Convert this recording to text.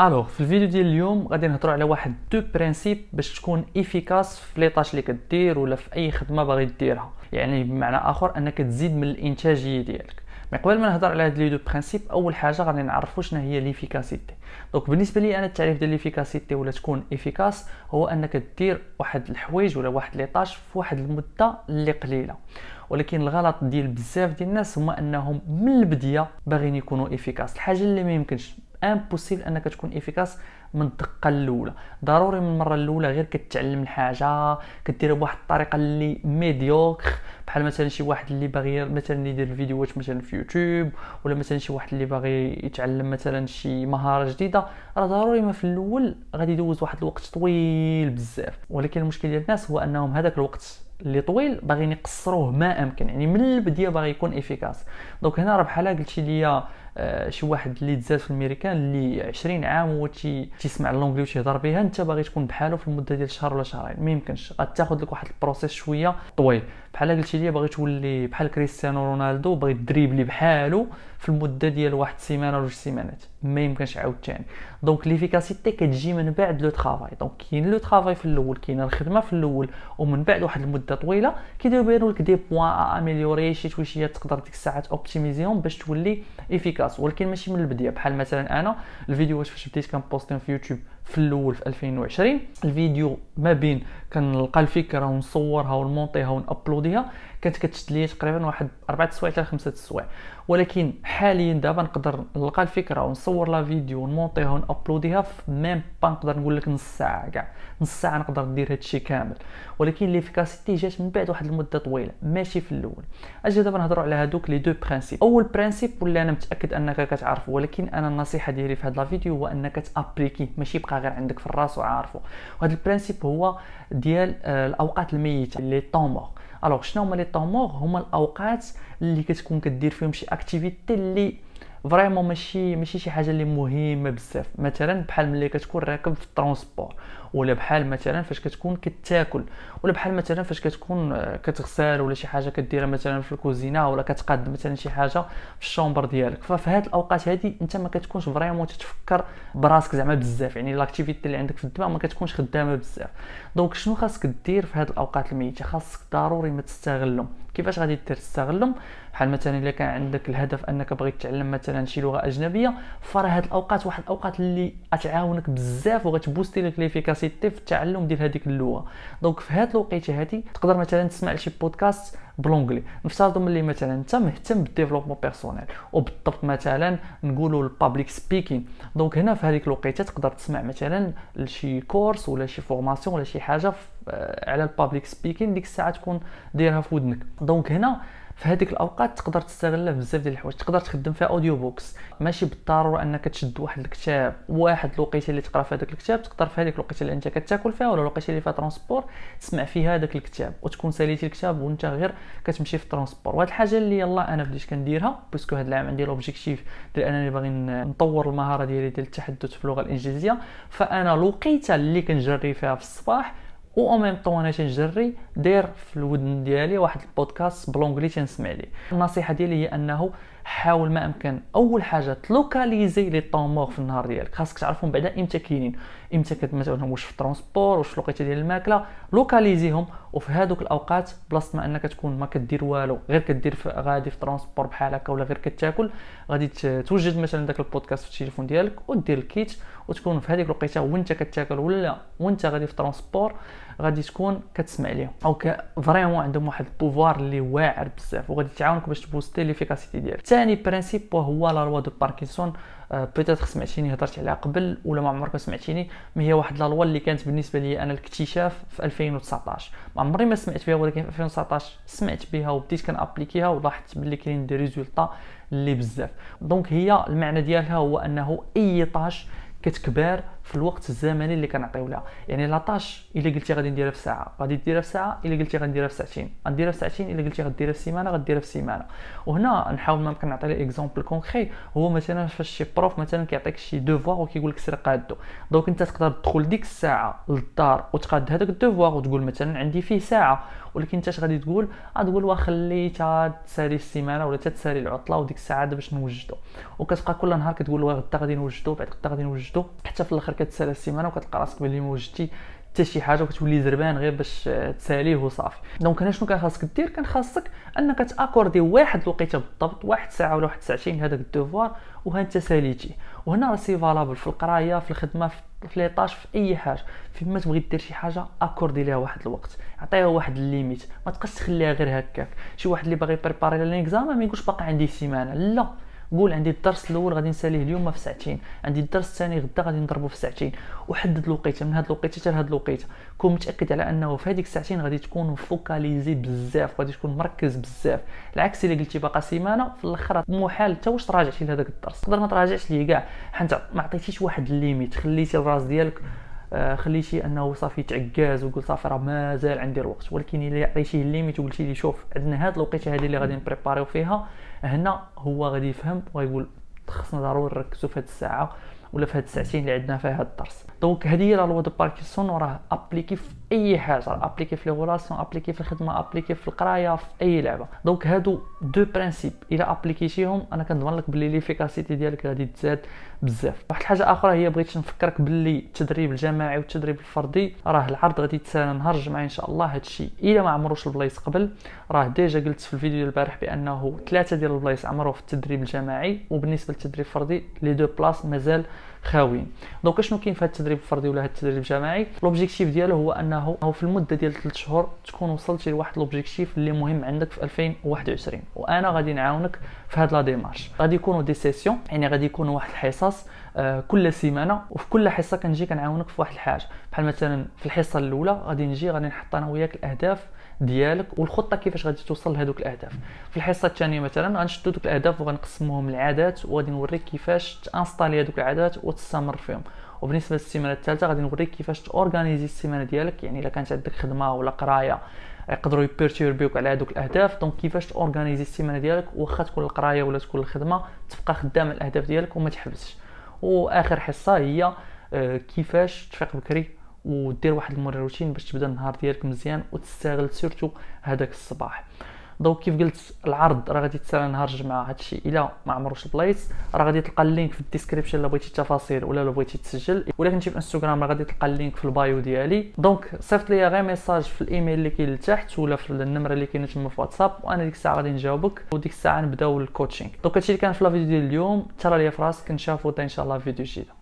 الوغ في الفيديو ديال اليوم غادي نهضروا على واحد دو برينسيپ باش تكون افيكاس في لي طاش اللي كدير ولا في اي خدمه باغي ديرها يعني بمعنى اخر انك تزيد من الانتاجيه ديالك مي قبل ما نهضر على هاد لي دو برينسيپ اول حاجه غادي نعرفوا شنو هي ليفيكاسيتي دونك بالنسبه لي انا التعريف ديال ليفيكاسيتي ولا تكون افيكاس هو انك دير واحد الحوايج ولا واحد لي طاش في واحد المده اللي قليله ولكن الغلط ديال بزاف ديال الناس هما انهم من البدايه باغيين يكونوا افيكاس الحاجه اللي ما يمكنش امبوسيبل انك تكون افيكاس من الدقه الاولى ضروري من المره الاولى غير كتعلم الحاجه كديرها بواحد الطريقه اللي ميديوكر بحال مثلا شي واحد اللي باغي مثلا يدير الفيديوهات مثلا في يوتيوب ولا مثلا شي واحد اللي باغي يتعلم مثلا شي مهاره جديده راه ضروري ما في الاول غادي يدوز واحد الوقت طويل بزاف ولكن المشكل ديال الناس هو انهم هذاك الوقت اللي طويل باغيين يقصروه ما امكن يعني من البدايه باغي يكون افيكاس دونك هنا راه بحال قلتي ليا آه، شي واحد اللي تزاد في الميريكان اللي 20 عام و تيسمع اللونجلي وتيهضر بها انت باغي تكون بحاله في المده ديال شهر ولا شهرين ما يمكنش غتاخذ لك واحد البروسيس شويه طويل بحال قلتي لي باغي تولي بحال كريستيانو رونالدو باغي دريبلي بحالو في المده ديال واحد السيمانه ولا جوج سيمانات ما يمكنش عاوتاني دونك ليفيكاسيتي كتجي من بعد لو ترافاي دونك كاين لو ترافاي في الاول كاين الخدمه في الاول ومن بعد واحد المده طويله كيديروا لك دي بوان اميليوري شي شويه تقدر ديك الساعات اوبتيميزيون باش تولي افيكاس راسو ولكن ماشي من البدايه بحال مثلا انا الفيديوهات فاش بديت كنبوستيهم في يوتيوب في الاول في 2020 الفيديو ما بين كنلقى الفكره ونصورها ونمونطيها ونابلوديها كانت كتشد ليا تقريبا واحد 4 سوايع حتى 5 سوايع ولكن حاليا دابا نقدر نلقى الفكره ونصور لا فيديو ونمونطيها ونابلوديها في ميم با نقدر نقول لك نص ساعه كاع نص ساعه نقدر ندير هادشي كامل ولكن ليفيكاسيتي جات من بعد واحد المده طويله ماشي في الاول اجي دابا نهضروا على هادوك لي دو برينسيپ اول برينسيپ واللي انا متاكد انك كتعرفه ولكن انا النصيحه ديالي في هاد لا فيديو هو انك تابليكي ماشي بقى غير عندك في الراس وعارفه وهذا البرانسيب هو ديال آه، الاوقات الميته لي طومور الوغ شنو هما لي طومور هما الاوقات اللي كتكون كدير فيهم شي اكتيفيتي اللي فريمون ماشي ماشي شي حاجه اللي مهمه بزاف مثلا بحال ملي كتكون راكب في الترونسبور ولا بحال مثلا فاش كتكون كتاكل ولا بحال مثلا فاش كتكون آه، كتغسل ولا شي حاجه كديرها مثلا في الكوزينه ولا كتقاد مثلا شي حاجه في الشومبر ديالك ففي هاد الاوقات هادي انت ما كتكونش فريمون تتفكر براسك زعما بزاف يعني لاكتيفيتي اللي عندك في الدماغ ما كتكونش خدامه بزاف دونك شنو خاصك دير في هاد الاوقات الميته خاصك ضروري ما تستغلهم كيفاش غادي دير تستغلهم بحال مثلا الا كان عندك الهدف انك بغيت تعلم مثلا شي لغه اجنبيه فراه هاد الاوقات واحد الاوقات اللي غتعاونك بزاف وغتبوستي لك ليفيكاسيتي في التعلم ديال هذيك اللغه دونك في هاد الوقيته هادي تقدر مثلا تسمع لشي بودكاست بلونغلي نفترض ملي مثلا انت مهتم بالديفلوبمون بيرسونيل وبالضبط مثلا نقولوا البابليك سبيكين دونك هنا في هذيك الوقيته تقدر تسمع مثلا لشي كورس ولا شي فورماسيون ولا شي حاجه على البابليك سبيكين ديك الساعه تكون دايرها في ودنك دونك هنا في هذيك الاوقات تقدر تستغلها بزاف ديال الحوايج تقدر تخدم فيها اوديو بوكس ماشي بالضروره انك تشد واحد الكتاب واحد الوقيته اللي تقرا في هذاك الكتاب تقدر في هذيك الوقيته اللي انت كتاكل فيها ولا الوقيته اللي فيها ترونسبور تسمع فيها هذاك الكتاب وتكون ساليتي الكتاب وانت غير كتمشي في الترونسبور وهاد الحاجه اللي يلا انا بديت كنديرها باسكو هاد العام عندي لوبجيكتيف ديال انني باغي نطور المهاره ديالي ديال التحدث في اللغه الانجليزيه فانا الوقيته اللي كنجري فيها في الصباح و او ميم طو انا تنجري داير في الودن ديالي واحد البودكاست بلونغلي تنسمع ليه النصيحه ديالي هي انه حاول ما امكن اول حاجه تلوكاليزي لي طومور في النهار ديالك خاصك تعرفهم بعدا امتى كاينين امتى كتمثلهم واش في الترونسبور واش في الوقيته ديال الماكله لوكاليزيهم وفي هذوك الاوقات بلاصه ما انك تكون ما كدير والو غير كدير في غادي في ترونسبور بحال هكا ولا غير كتاكل غادي توجد مثلا داك البودكاست في التليفون ديالك ودير الكيت وتكون في هذيك الوقيته وانت كتاكل ولا وانت غادي في ترونسبور غادي تكون كتسمع ليهم او فريمون عندهم واحد البوفوار اللي واعر بزاف وغادي تعاونك باش تبوستي ليفيكاسيتي ديالك ثاني برينسيپ وهو لا لوا دو باركنسون بيتيتر آه، سمعتيني هضرت عليها قبل ولا ما عمرك سمعتيني مي هي واحد لا لوا اللي كانت بالنسبه لي انا الاكتشاف في 2019 ما عمري ما سمعت بها ولكن في 2019 سمعت بها وبديت كنابليكيها ولاحظت بلي كاين دي ريزولطا اللي بزاف دونك هي المعنى ديالها هو انه اي طاش كتكبر في الوقت الزمني اللي كنعطيو لها يعني لا طاش الا قلتي غادي نديرها في ساعه غادي ديرها في ساعه الا قلتي غنديرها في ساعتين غنديرها في ساعتين الا قلتي غديرها في سيمانه غديرها في سيمانه وهنا نحاول ما نعطي لي اكزومبل كونكري هو مثلا فاش شي بروف مثلا كيعطيك شي دوفوار وكيقول لك سير قادو دونك انت تقدر تدخل ديك الساعه للدار وتقاد هذاك الدوفوار وتقول مثلا عندي فيه ساعه ولكن انت غادي تقول غتقول واخا اللي تسالي السيمانه ولا تسالي العطله وديك الساعه باش نوجدو وكتبقى كل نهار كتقول غدا غادي نوجدو بعد غدا غادي نوجدو حتى في الاخر كتسالى السيمانه وكتلقى راسك ملي ما وجدتي حتى شي حاجه وكتولي زربان غير باش تساليه وصافي دونك هنا شنو كان خاصك دير كان خاصك انك تاكوردي واحد الوقيته بالضبط واحد ساعه ولا واحد ساعتين لهذاك الدوفوار وها انت ساليتي وهنا راه سي فالابل في القرايه في الخدمه في في في اي حاجه فيما تبغي دير شي حاجه اكوردي ليها واحد الوقت عطيها واحد الليميت ما تبقاش تخليها غير هكاك شي واحد اللي باغي يبريباري ليكزام ما يقولش باقي عندي سيمانه لا قول عندي الدرس الاول غادي نساليه اليوم في ساعتين عندي الدرس الثاني غدا غادي نضربو في ساعتين وحدد الوقيته من هاد الوقيته حتى لهاد الوقيته كون متاكد على انه في هذيك الساعتين غادي تكون فوكاليزي بزاف غادي تكون مركز بزاف العكس اللي قلتي باقا سيمانه في الاخر محال حتى واش تراجعتي لهذاك الدرس تقدر ما تراجعش ليه كاع حيت ما عطيتيش واحد الليميت خليتي الراس ديالك آه، خلي شي انه صافي تعكاز وقول صافي راه مازال عندي الوقت ولكن الا عطيتيه ليميت وقلت لي شوف عندنا هاد الوقيته هذه اللي غادي نبريباريو فيها هنا هو غادي يفهم وغيقول خصنا ضروري نركزوا في هاد الساعه ولا في هاد الساعتين اللي عندنا فيها هاد الدرس دونك هذه هي لا لوا دو باركسون وراه ابليكي في اي حاجه ابليكي في لي غولاسيون ابليكي في الخدمه ابليكي في القرايه في اي لعبه دونك هادو دو برانسيب الى ابليكيتيهم انا كنضمن لك بلي ليفيكاسيتي ديالك غادي تزاد بزاف واحد الحاجه اخرى هي بغيت نفكرك باللي التدريب الجماعي والتدريب الفردي راه العرض غادي يتسالى نهار الجمعه ان شاء الله هادشي الا ما عمروش البلايص قبل راه ديجا قلت في الفيديو البارح بانه ثلاثه ديال البلايص عمرو في التدريب الجماعي وبالنسبه للتدريب الفردي لي دو بلاص مازال خاويين دونك شنو كاين في هذا التدريب الفردي ولا هذا التدريب الجماعي لوبجيكتيف ديالو هو انه هو في المده ديال 3 شهور تكون وصلتي لواحد لوبجيكتيف اللي مهم عندك في 2021 وانا غادي نعاونك في هاد لا ديمارش غادي يكونوا دي سيسيون يعني غادي يكونوا واحد الحصص آه، كل سيمانه وفي كل حصه كنجي كنعاونك في واحد الحاجه بحال مثلا في الحصه الاولى غادي نجي غادي نحط انا وياك الاهداف ديالك والخطه كيفاش غادي توصل لهذوك الاهداف في الحصه الثانيه مثلا غنشدو دوك الاهداف وغنقسموهم لعادات وغادي نوريك كيفاش تانستالي هذوك العادات وتستمر فيهم وبالنسبه للسيمانه الثالثه غادي نوريك كيفاش تورغانيزي السيمانه ديالك يعني الا كانت عندك خدمه ولا قرايه يقدروا يبيرتيربيوك على هذوك الاهداف دونك كيفاش تورغانيزي السيمانه ديالك واخا تكون القرايه ولا تكون الخدمه تبقى خدام الاهداف ديالك وما تحبسش واخر حصه هي آه، كيفاش تفيق بكري ودير واحد المرة روتين باش تبدا النهار ديالك مزيان وتستغل سورتو هذاك الصباح دونك كيف قلت العرض راه غادي تسال نهار الجمعه هادشي الا ما عمروش البلايص راه غادي تلقى اللينك في الديسكريبشن الا بغيتي التفاصيل ولا لو بغيتي تسجل ولا كنتي في انستغرام راه غادي تلقى اللينك في البايو ديالي دونك صيفط ليا غير ميساج في الايميل اللي كاين لتحت ولا في النمره اللي كاينه تما في واتساب وانا ديك الساعه غادي نجاوبك وديك الساعه نبداو الكوتشينغ دونك هادشي اللي كان في لا فيديو ديال اليوم ترى ليا في راسك نشافو ان شاء الله فيديو جديده